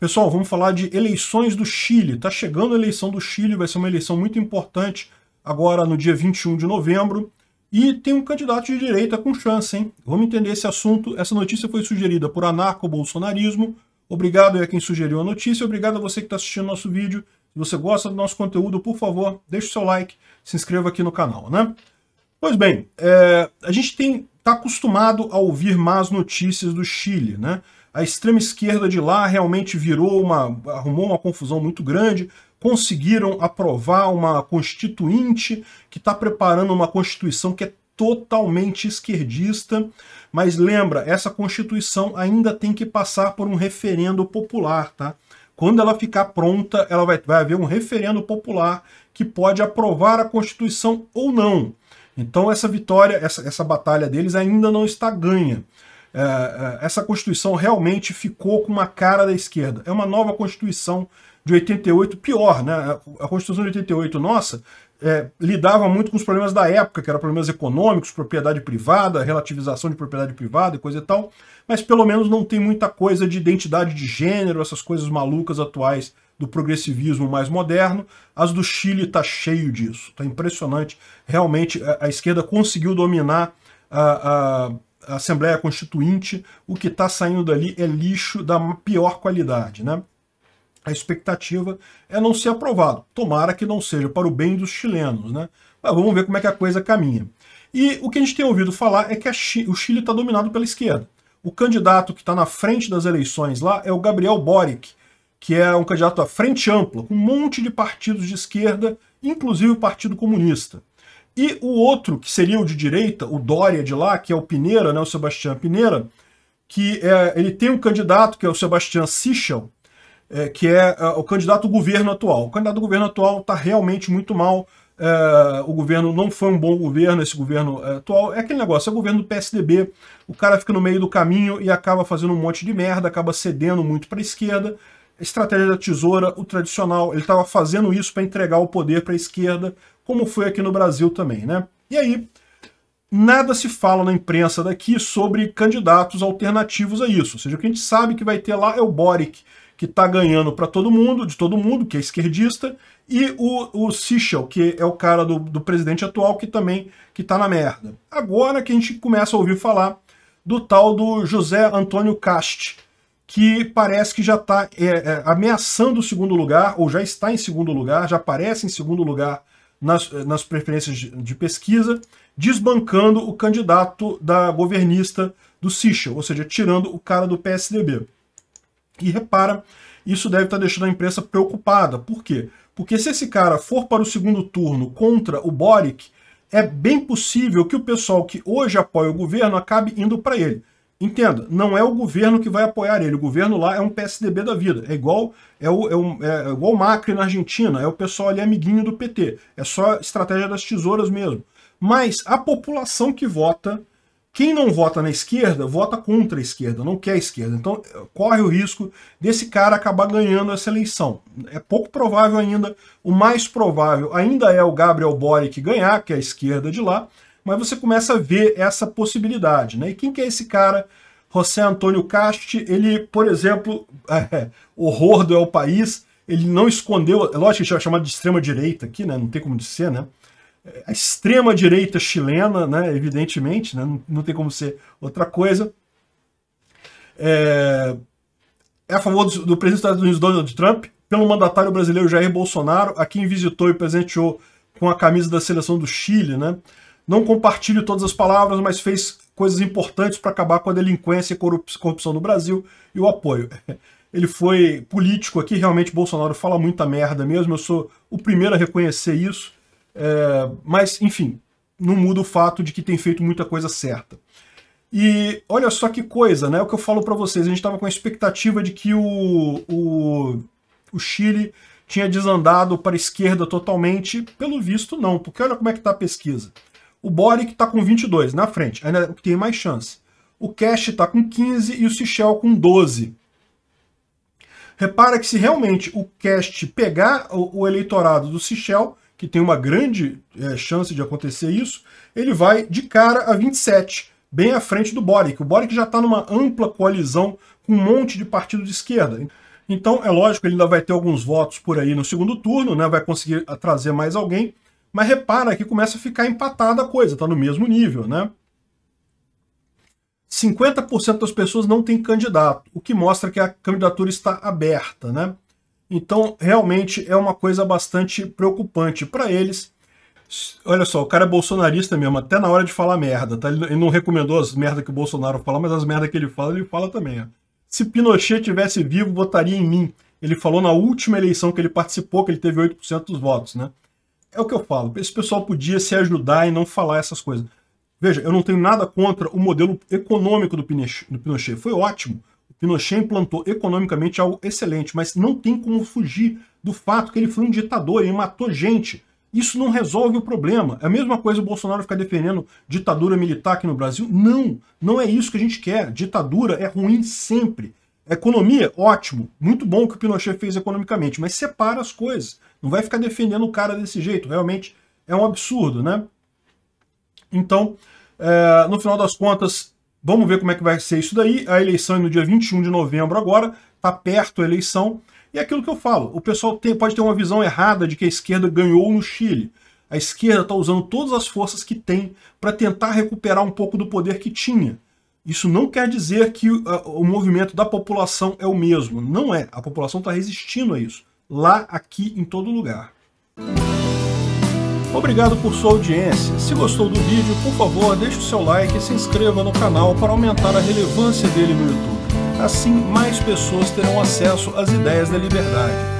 Pessoal, vamos falar de eleições do Chile. Está chegando a eleição do Chile, vai ser uma eleição muito importante agora no dia 21 de novembro. E tem um candidato de direita com chance, hein? Vamos entender esse assunto. Essa notícia foi sugerida por anarco-bolsonarismo. Obrigado a quem sugeriu a notícia. Obrigado a você que está assistindo nosso vídeo. Se você gosta do nosso conteúdo, por favor, deixe o seu like, se inscreva aqui no canal, né? Pois bem, é, a gente está acostumado a ouvir más notícias do Chile, né? A extrema esquerda de lá realmente virou uma. arrumou uma confusão muito grande. Conseguiram aprovar uma constituinte que está preparando uma constituição que é totalmente esquerdista. Mas lembra, essa constituição ainda tem que passar por um referendo popular, tá? Quando ela ficar pronta, ela vai, vai haver um referendo popular que pode aprovar a Constituição ou não. Então essa vitória, essa, essa batalha deles ainda não está ganha. É, é, essa Constituição realmente ficou com uma cara da esquerda. É uma nova Constituição de 88, pior, né? A Constituição de 88 nossa é, lidava muito com os problemas da época, que eram problemas econômicos, propriedade privada, relativização de propriedade privada e coisa e tal, mas pelo menos não tem muita coisa de identidade de gênero, essas coisas malucas atuais do progressivismo mais moderno. As do Chile está cheio disso, está impressionante. Realmente, a, a, esquerda conseguiu dominar a, a a Assembleia Constituinte, o que está saindo dali é lixo da pior qualidade. Né? A expectativa é não ser aprovado. Tomara que não seja para o bem dos chilenos. Né? Mas vamos ver como é que a coisa caminha. E o que a gente tem ouvido falar é que o Chile está dominado pela esquerda. O candidato que está na frente das eleições lá é o Gabriel Boric, que é um candidato à frente ampla, com um monte de partidos de esquerda, inclusive o Partido Comunista. E o outro, que seria o de direita, o Dória de lá, que é o Pineira, né, o Sebastião Pineira, que é, ele tem um candidato, que é o Sebastião Sichel, é, que é, é, o candidato do governo atual. O candidato do governo atual está realmente muito mal, é, o governo não foi um bom governo, esse governo é, atual. É aquele negócio, é o governo do PSDB, o cara fica no meio do caminho e acaba fazendo um monte de merda, acaba cedendo muito para a esquerda, a estratégia da tesoura, o tradicional, ele estava fazendo isso para entregar o poder para a esquerda, como foi aqui no Brasil também, né? E aí, nada se fala na imprensa daqui sobre candidatos alternativos a isso. Ou seja, o que a gente sabe que vai ter lá é o Boric, que está ganhando para todo mundo, de todo mundo, que é esquerdista, e o, o Sichel, que é o cara do, do presidente atual, que também que está na merda. Agora que a gente começa a ouvir falar do tal do José Antônio Cast, que parece que já está é, é, ameaçando o segundo lugar, ou já está em segundo lugar, já aparece em segundo lugar nas, eh, nas preferências de, de pesquisa, desbancando o candidato da governista do Sichel, ou seja, tirando o cara do PSDB. E repara, isso deve estar tá deixando a imprensa preocupada. Por quê? Porque se esse cara for para o segundo turno contra o Boric, é bem possível que o pessoal que hoje apoia o governo acabe indo para ele. Entenda, não é o governo que vai apoiar ele. O governo lá é um PSDB da vida. É igual é o, é, o, é, é igual o Macri na Argentina, é o pessoal ali amiguinho do PT. É só estratégia das tesouras mesmo. Mas a população que vota, quem não vota na esquerda, vota contra a esquerda, não quer a esquerda. Então corre o risco desse cara acabar ganhando essa eleição. É pouco provável ainda. O mais provável ainda é o Gabriel Boric ganhar, que é a esquerda de lá, mas você começa a ver essa possibilidade. Né? E quem que é esse cara? José Antônio Casti, ele, por exemplo, é, horror do El País, ele não escondeu, é lógico que é chamado de extrema-direita aqui, né? não tem como dizer, né? É, a extrema-direita chilena, né? evidentemente, né? Não, não tem como ser outra coisa. É, é a favor do, do presidente dos Estados Unidos, Donald Trump, pelo mandatário brasileiro Jair Bolsonaro, a quem visitou e presenteou com a camisa da seleção do Chile, né? não compartilho todas as palavras, mas fez coisas importantes para acabar com a delinquência e corrupção no Brasil e o apoio. Ele foi político aqui, realmente Bolsonaro fala muita merda mesmo, eu sou o primeiro a reconhecer isso, é, mas enfim, não muda o fato de que tem feito muita coisa certa. E olha só que coisa, né? O que eu falo para vocês, a gente estava com a expectativa de que o, o, o Chile tinha desandado para a esquerda totalmente, pelo visto não, porque olha como é que está a pesquisa. O Boric está com 22 na frente, ainda é tem mais chance. O Cash está com 15 e o Seychelles com 12. Repara que se realmente o Cash pegar o, o eleitorado do Seychelles, que tem uma grande é, chance de acontecer isso, ele vai de cara a 27, bem à frente do Boric. O Boric já está numa ampla coalizão com um monte de partido de esquerda. Então, é lógico, ele ainda vai ter alguns votos por aí no segundo turno, né? vai conseguir trazer mais alguém, mas repara que começa a ficar empatada a coisa, está no mesmo nível, né? 50% das pessoas não tem candidato, o que mostra que a candidatura está aberta, né? Então, realmente é uma coisa bastante preocupante para eles. Olha só, o cara é bolsonarista mesmo, até na hora de falar merda, tá? Ele não recomendou as merdas que o Bolsonaro fala, mas as merdas que ele fala, ele fala também. Ó. Se Pinochet tivesse vivo, votaria em mim. Ele falou na última eleição que ele participou, que ele teve 8% dos votos, né? é o que eu falo. Esse pessoal podia se ajudar e não falar essas coisas. Veja, eu não tenho nada contra o modelo econômico do Pinochet. Do Pinochet. Foi ótimo. O Pinochet implantou economicamente algo excelente, mas não tem como fugir do fato que ele foi um ditador, e matou gente. Isso não resolve o problema. É a mesma coisa o Bolsonaro ficar defendendo ditadura militar aqui no Brasil. Não, não é isso que a gente quer. Ditadura é ruim sempre. Economia, ótimo, muito bom o que o Pinochet fez economicamente, mas separa as coisas. Não vai ficar defendendo o cara desse jeito, realmente é um absurdo, né? Então, é, no final das contas, vamos ver como é que vai ser isso daí. A eleição é no dia 21 de novembro agora, tá perto a eleição. E é aquilo que eu falo, o pessoal tem, pode ter uma visão errada de que a esquerda ganhou no Chile. A esquerda está usando todas as forças que tem para tentar recuperar um pouco do poder que tinha. Isso não quer dizer que uh, o movimento da população é o mesmo. Não é. A população está resistindo a isso. Lá, aqui, em todo lugar. Obrigado por sua audiência. Se gostou do vídeo, por favor, deixe o seu like e se inscreva no canal para aumentar a relevância dele no YouTube. Assim, mais pessoas terão acesso às ideias da liberdade